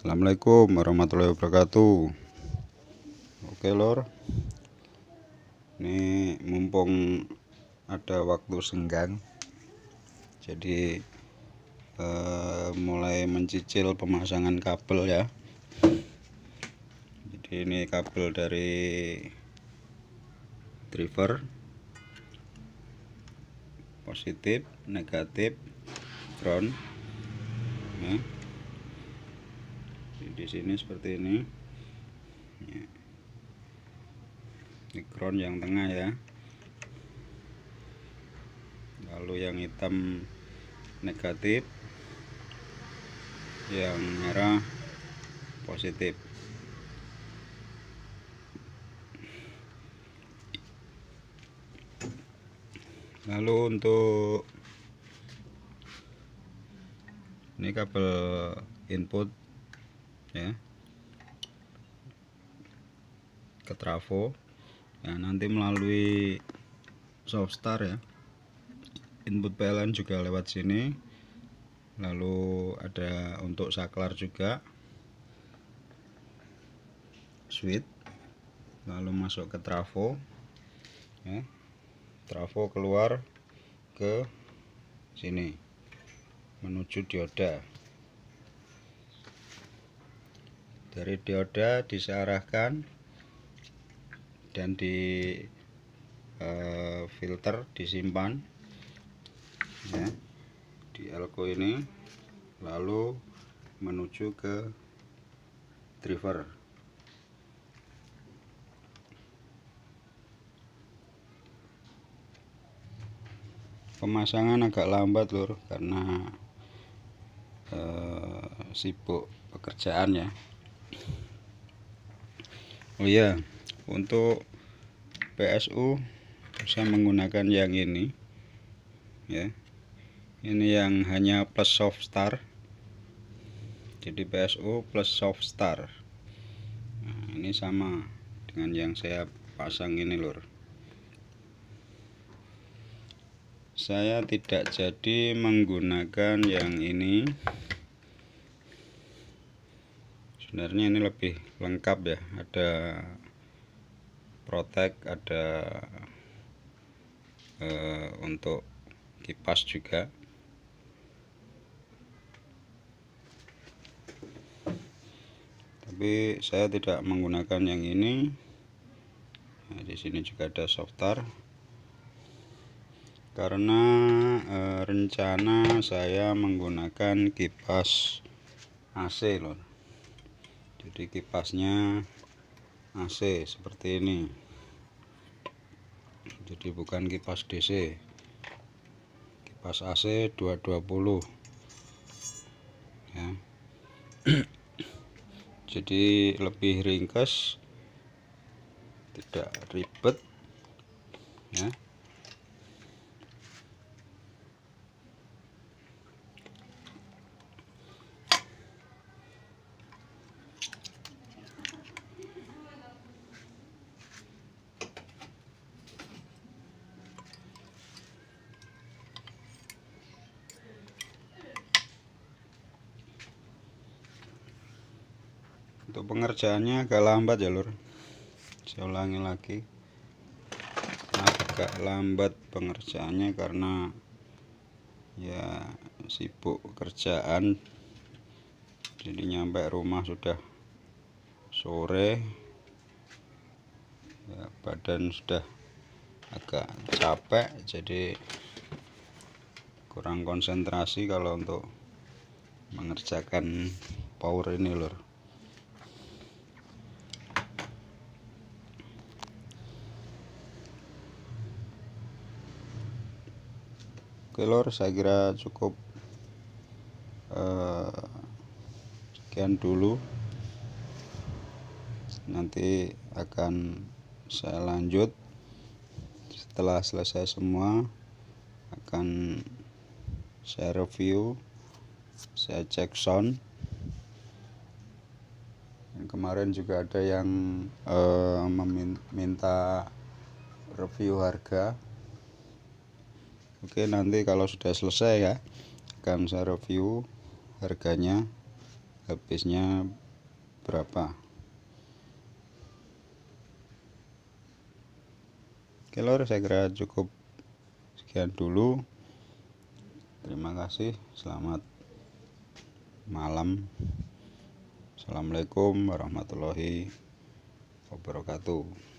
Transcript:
Assalamualaikum warahmatullahi wabarakatuh Oke lor Ini mumpung ada waktu senggang Jadi eh, mulai mencicil pemasangan kabel ya Jadi ini kabel dari driver Positif, negatif, ground Nah di sini seperti ini ya. ini crown yang tengah ya lalu yang hitam negatif yang merah positif lalu untuk ini kabel input ya ke trafo ya nanti melalui softstar ya input PLN juga lewat sini lalu ada untuk saklar juga switch lalu masuk ke trafo ya. trafo keluar ke sini menuju dioda dari dioda disearahkan dan di e, filter disimpan ya, di elko ini lalu menuju ke driver pemasangan agak lambat lur karena e, sibuk pekerjaan ya oh ya untuk PSU saya menggunakan yang ini ya ini yang hanya plus soft star jadi PSU plus soft star nah, ini sama dengan yang saya pasang ini lur saya tidak jadi menggunakan yang ini sebenarnya ini lebih lengkap ya ada protek ada e, untuk kipas juga tapi saya tidak menggunakan yang ini nah, di sini juga ada softar karena e, rencana saya menggunakan kipas AC loh jadi kipasnya AC seperti ini jadi bukan kipas DC kipas AC 220 ya jadi lebih ringkas tidak ribet ya untuk pengerjaannya agak lambat ya lur saya ulangi lagi agak lambat pengerjaannya karena ya sibuk kerjaan jadi nyampe rumah sudah sore ya, badan sudah agak capek jadi kurang konsentrasi kalau untuk mengerjakan power ini lor Oke lor saya kira cukup eh, sekian dulu nanti akan saya lanjut setelah selesai semua akan saya review saya cek sound dan kemarin juga ada yang eh, meminta review harga Oke nanti kalau sudah selesai ya akan saya review harganya habisnya berapa Oke lor saya kira cukup sekian dulu terima kasih selamat malam Assalamualaikum warahmatullahi wabarakatuh